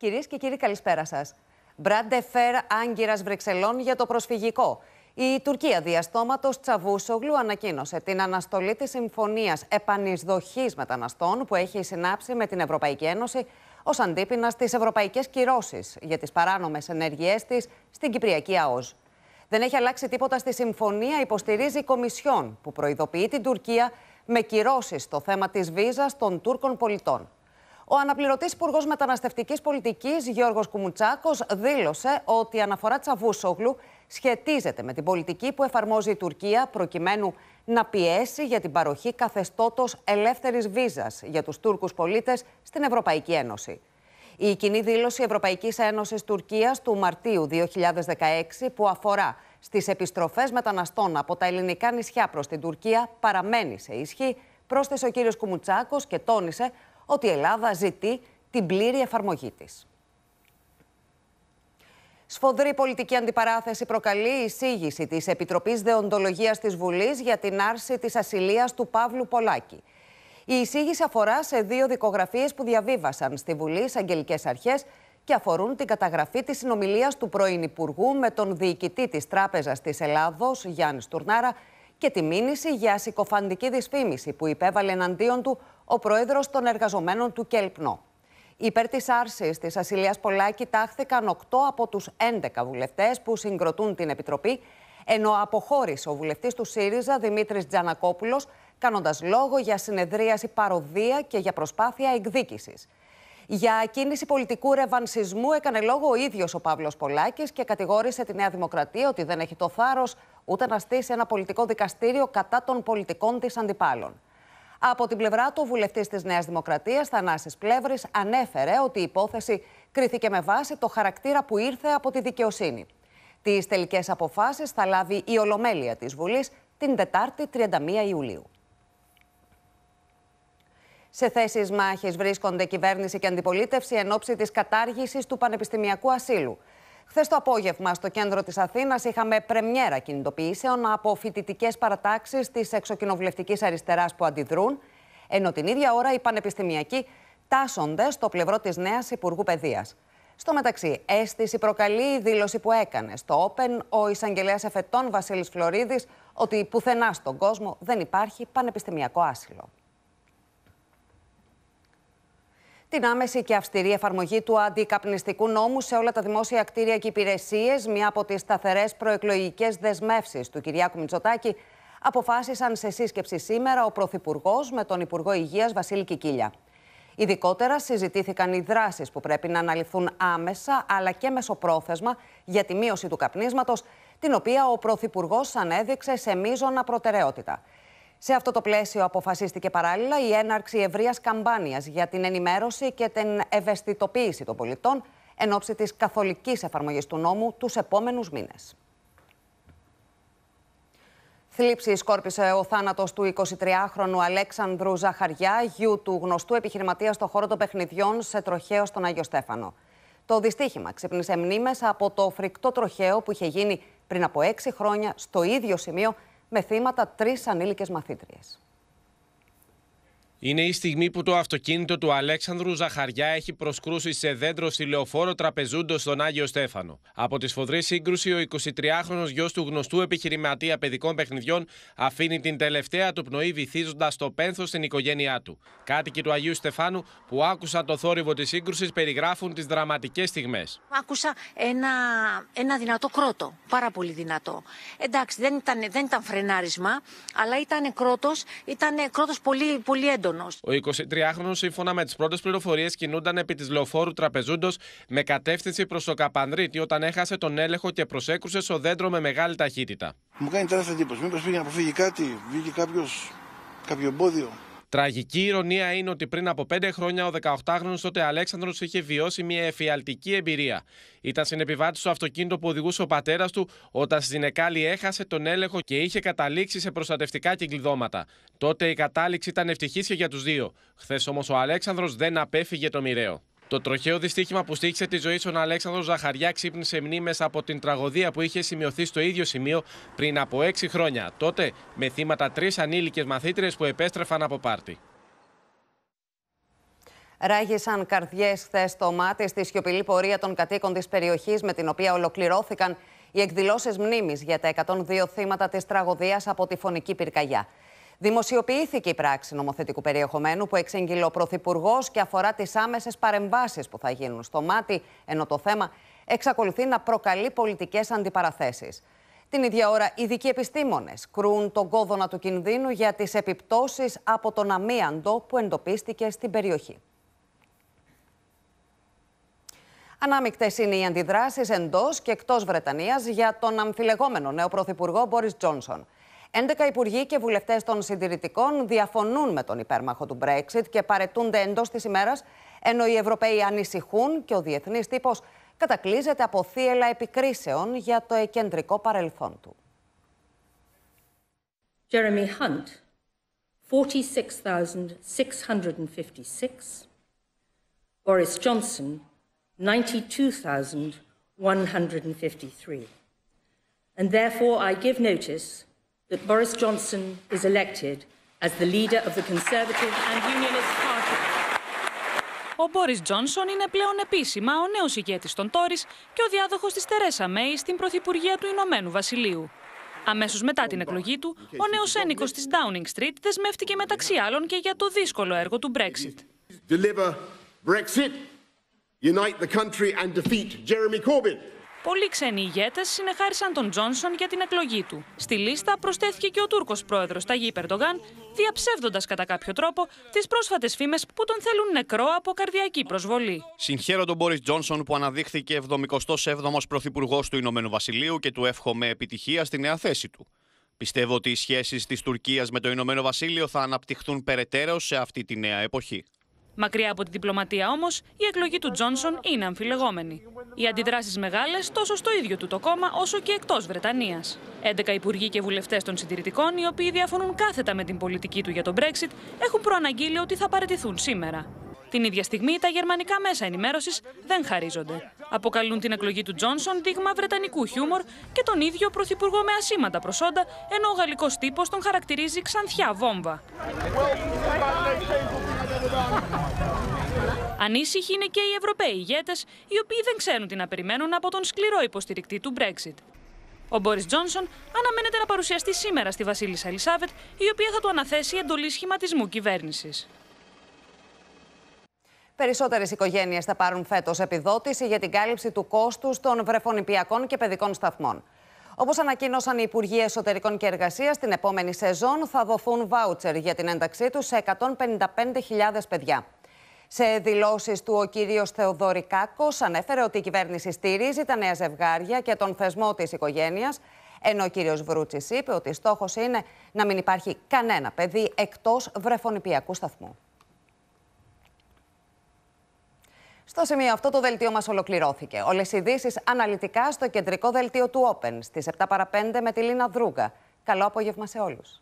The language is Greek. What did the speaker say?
Κυρίες και κύριοι, καλησπέρα σας. Μπράντε Φερ Άγκυρας Βρυξελών για το προσφυγικό. Η Τουρκία διαστόματος Τσαβούσογλου ανακοίνωσε την αναστολή της Συμφωνίας Επανεισδοχής μεταναστών που έχει συνάψει με την Ευρωπαϊκή Ένωση ως αντίπεινα στις ευρωπαϊκές κυρώσεις για τις παράνομες ενέργειές της στην Κυπριακή ΑΟΣ. Δεν έχει αλλάξει τίποτα στη συμφωνία, υποστηρίζει η Κομισιόν που προειδοποιεί την Τουρκία με κυρώσεις στο θέμα της βίζας των Τούρκων πολιτών. Ο αναπληρωτής Υπουργός Μεταναστευτικής Πολιτικής Γιώργος Κουμουτσάκος δήλωσε ότι η αναφορά Τσαβούσογλου σχετίζεται με την πολιτική που εφαρμόζει η Τουρκία προκειμένου να πιέσει για την παροχή καθεστώτος ελεύθερης βίζας για τους Τούρκους πολίτες στην Ευρωπαϊκή Ένωση. Η κοινή δήλωση Ευρωπαϊκής Ένωσης Τουρκίας του Μαρτίου 2016 που αφορά στις επιστροφές μεταναστών από τα ελληνικά νησιά προς την Τουρκία παραμένει σε ισχύ, πρόσθεσε ο κ. Κουμουτσάκος και τόνισε ότι η Ελλάδα ζητεί την πλήρη εφαρμογή της. Σφοδρή πολιτική αντιπαράθεση προκαλεί η εισήγηση της Επιτροπής Δεοντολογίας της Βουλής για την άρση της ασυλίας του Παύλου Πολάκη. Η εισήγηση αφορά σε δύο δικογραφίες που διαβίβασαν στη Βουλή εισαγγελικέ αρχές και αφορούν την καταγραφή της συνομιλίας του πρώην Υπουργού με τον διοικητή της Τράπεζας της Ελλάδος, Γιάννης Τουρνάρα, και τη μήνυση για συκοφαντική δυσφήμιση που υπέβαλε εναντίον του ο πρόεδρος των εργαζομένων του Κέλπνο. Υπέρ της άρσης της Ασυλίας Πολάκη τάχθηκαν 8 από τους 11 βουλευτές που συγκροτούν την Επιτροπή, ενώ αποχώρησε ο βουλευτής του ΣΥΡΙΖΑ Δημήτρης Τζανακόπουλος, κάνοντας λόγο για συνεδρίαση παροδία και για προσπάθεια εκδίκησης. Για κίνηση πολιτικού ρεβανσισμού έκανε λόγο ο ίδιος ο Παύλος Πολάκης και κατηγόρησε τη Νέα Δημοκρατία ότι δεν έχει το θάρρος ούτε να στήσει ένα πολιτικό δικαστήριο κατά των πολιτικών της αντιπάλων. Από την πλευρά του, ο βουλευτής της Νέας Δημοκρατίας, Θανάσης Πλεύρης, ανέφερε ότι η υπόθεση κρίθηκε με βάση το χαρακτήρα που ήρθε από τη δικαιοσύνη. Τις τελικές αποφάσεις θα λάβει η Ολομέλεια της Βουλής την Τετάρτη 31 Ιουλίου. Σε θέσεις μάχης βρίσκονται κυβέρνηση και αντιπολίτευση εν ώψη της κατάργησης του πανεπιστημιακού ασύλου. Χθες το απόγευμα, στο κέντρο της Αθήνας, είχαμε πρεμιέρα κινητοποιήσεων από φοιτητικές παρατάξεις της εξοκοινοβουλευτικής αριστεράς που αντιδρούν, ενώ την ίδια ώρα οι πανεπιστημιακοί τάσσονται στο πλευρό της νέας Υπουργού Παιδείας. Στο μεταξύ, αίσθηση προκαλεί η δήλωση που έκανε στο Open ο εισαγγελέας εφετών Βασίλης Φλωρίδης ότι πουθενά στον κόσμο δεν υπάρχει πανεπιστημιακό άσυλο. την άμεση και αυστηρή εφαρμογή του αντικαπνιστικού νόμου σε όλα τα δημόσια κτίρια και υπηρεσίες, μία από τις σταθερές προεκλογικές δεσμεύσεις του Κυριάκου Μητσοτάκη, αποφάσισαν σε σύσκεψη σήμερα ο Πρωθυπουργός με τον Υπουργό Υγείας Βασίλη Κικίλια. Ειδικότερα συζητήθηκαν οι δράσεις που πρέπει να αναλυθούν άμεσα αλλά και μεσοπρόθεσμα για τη μείωση του καπνίσματος, την οποία ο Πρωθυπουργός ανέδειξε σε μείζωνα προτεραιότητα. Σε αυτό το πλαίσιο αποφασίστηκε παράλληλα η έναρξη ευρείας καμπάνιας για την ενημέρωση και την ευαισθητοποίηση των πολιτών εν ώψη της καθολικής εφαρμογής του νόμου τους επόμενους μήνες. Θλίψη σκόρπισε ο θάνατος του 23χρονου Αλέξανδρου Ζαχαριά, γιου του γνωστού επιχειρηματία στον χώρο των παιχνιδιών σε τροχαίο στον Άγιο Στέφανο. Το δυστύχημα ξύπνησε μνήμες από το φρικτό τροχαίο που είχε γίνει πριν από 6 χρόνια στο ίδιο σημείο με θύματα τρεις ανήλικες μαθήτριες. Είναι η στιγμή που το αυτοκίνητο του Αλέξανδρου Ζαχαριά έχει προσκρούσει σε δέντρο στη Λεωφόρο τραπεζούντο στον Άγιο Στέφανο. Από τη σφοδρή σύγκρουση, ο 23χρονο γιος του γνωστού επιχειρηματία παιδικών παιχνιδιών αφήνει την τελευταία του πνοή βυθίζοντας το πένθος στην οικογένειά του. Κάτοικοι του Αγίου Στεφάνου που άκουσαν το θόρυβο της σύγκρουσης περιγράφουν τις δραματικές στιγμές. Άκουσα ένα, ένα δυνατό κρότο. Πάρα πολύ δυνατό. Εντάξει, δεν ήταν, δεν ήταν φρενάρισμα, αλλά ήταν κρότο, ήταν κρότος πολύ, πολύ έντονος. Ο 23χρονο, σύμφωνα με τις πρώτες πληροφορίες, κινούνταν επί της λεωφόρου τραπεζούντος με κατεύθυνση προς το Καπανδρίτη όταν έχασε τον έλεγχο και προσέκρουσε στο δέντρο με μεγάλη ταχύτητα. Μου κάνει τεράστια εντύπωση. Μήπως πήγε να αποφύγει κάτι, βγήκε κάποιος, κάποιο εμπόδιο. Τραγική ηρωνία είναι ότι πριν από πέντε χρόνια ο 18χρονο τότε Αλέξανδρος είχε βιώσει μια εφιαλτική εμπειρία. Ήταν συνεπιβάτης στο αυτοκίνητο που οδηγούσε ο πατέρας του όταν στην Εκάλη έχασε τον έλεγχο και είχε καταλήξει σε προστατευτικά κυκλειδώματα. Τότε η κατάληξη ήταν ευτυχής και για τους δύο. Χθες όμως ο Αλέξανδρος δεν απέφυγε το μοιραίο. Το τροχαίο δυστύχημα που στήχησε τη ζωή στον Αλέξανδρο Ζαχαριά ξύπνησε μνήμες από την τραγωδία που είχε σημειωθεί στο ίδιο σημείο πριν από έξι χρόνια. Τότε με θύματα τρεις ανήλικες μαθήτρε που επέστρεφαν από πάρτι. Ράγισαν καρδιές χθες στο μάτι στη σιωπηλή πορεία των κατοίκων της περιοχής με την οποία ολοκληρώθηκαν οι εκδηλώσεις μνήμης για τα 102 θύματα της τραγωδίας από τη φωνική πυρκαγιά. Δημοσιοποιήθηκε η πράξη νομοθετικού περιεχομένου που εξήγηλε ο Πρωθυπουργός και αφορά τις άμεσες παρεμβάσεις που θα γίνουν στο μάτι, ενώ το θέμα εξακολουθεί να προκαλεί πολιτικές αντιπαραθέσεις. Την ίδια ώρα, ειδικοί επιστήμονες κρούν τον κόδωνα του κινδύνου για τις επιπτώσεις από τον αμίαντο που εντοπίστηκε στην περιοχή. Ανάμεικτες είναι οι αντιδράσεις εντός και εκτός Βρετανίας για τον αμφιλεγόμενο νέο πρωθυπουργό Μπόρι Τζόνσον. 11 υπουργοί και βουλευτές των συντηρητικών διαφωνούν με τον υπέρμαχο του Brexit και παρετούνται εντός της ημέρας, ενώ οι Ευρωπαίοι ανησυχούν και ο διεθνής τύπος κατακλείζεται από θύελα επικρίσεων για το εκεντρικό παρελθόν του. Jeremy Hunt, 46,656. Boris Johnson, 92,153. And therefore I give notice that Boris Johnson is elected as the leader of the Conservative and Unionist Party. Ο Μπόρι Τζόνσον είναι πλέον επίσημα ο νέος ηγέτης των Τόρι και ο διάδοχος της Τερέσα Μέη στην Πρωθυπουργία του Ηνωμένου Βασιλείου. Αμέσως μετά την εκλογή του, ο νέος ένοικο της Downing Street δεσμεύτηκε μεταξύ άλλων και για το δύσκολο έργο του Brexit. Deliver Brexit, unite the country and defeat Jeremy Corbyn. Πολλοί ξένοι ηγέτες συνεχάρισαν τον Τζόνσον για την εκλογή του. Στη λίστα προστέθηκε και ο Τούρκος πρόεδρος Ταγί Περντογάν, διαψεύδοντας κατά κάποιο τρόπο τις πρόσφατες φήμες που τον θέλουν νεκρό από καρδιακή προσβολή. Συγχαίρω τον Μπόρις Τζόνσον που αναδείχθηκε 77ο πρωθυπουργός του Ηνωμένου Βασιλείου και του εύχομαι επιτυχία στη νέα θέση του. Πιστεύω ότι οι σχέσεις της Τουρκίας με το Ηνωμένο Βασίλειο θα αναπτυχθούν περαιτέρω σε αυτή τη νέα εποχή. Μακριά από τη διπλωματία όμως, η εκλογή του Τζόνσον είναι αμφιλεγόμενη. Οι αντιδράσεις μεγάλες τόσο στο ίδιο του το κόμμα όσο και εκτός Βρετανίας. 11 υπουργοί και βουλευτές των συντηρητικών, οι οποίοι διαφωνούν κάθετα με την πολιτική του για τον Brexit, έχουν προαναγγείλει ότι θα παραιτηθούν σήμερα. Την ίδια στιγμή, τα γερμανικά μέσα ενημέρωσης δεν χαρίζονται. Αποκαλούν την εκλογή του Τζόνσον δείγμα βρετανικού χιούμορ και τον ίδιο πρωθυπουργό με ασήμαντα προσόντα, ενώ ο γαλλικός τύπος τον χαρακτηρίζει ξανθιά βόμβα. Ανήσυχοι είναι και οι Ευρωπαίοι ηγέτες, οι οποίοι δεν ξέρουν τι να περιμένουν από τον σκληρό υποστηρικτή του Brexit. Ο Μπόρις Τζόνσον αναμένεται να παρουσιαστεί σήμερα στη Βασίλισσα Ελισάβετ, η οποία θα του αναθέσει εντολή σχηματισμού κυβέρνησης. Περισσότερες οικογένειες θα πάρουν φέτος επιδότηση για την κάλυψη του κόστους των βρεφονιπιακών και παιδικών σταθμών. Όπως ανακοίνωσαν οι Υπουργοί Εσωτερικών και Εργασίας, την επόμενη σεζόν θα δοθούν βάουτσερ για την ένταξή τους σε 155.000 παιδιά. Σε δηλώσεις του, ο κύριος Θεοδωρικάκος ανέφερε ότι η κυβέρνηση στηρίζει τα νέα ζευγάρια και τον θεσμό της οικογένειας. Ενώ ο κύριος Βρούτσης είπε ότι στόχος είναι να μην υπάρχει κανένα παιδί εκτός βρεφονιπιακού σταθμού. Στο σημείο αυτό το δελτίο μας ολοκληρώθηκε. Όλες οι ειδήσεις αναλυτικά στο κεντρικό δελτίο του Open στις 7 παρα 5 με τη Λίνα Δρούγκα. Καλό απόγευμα σε όλους.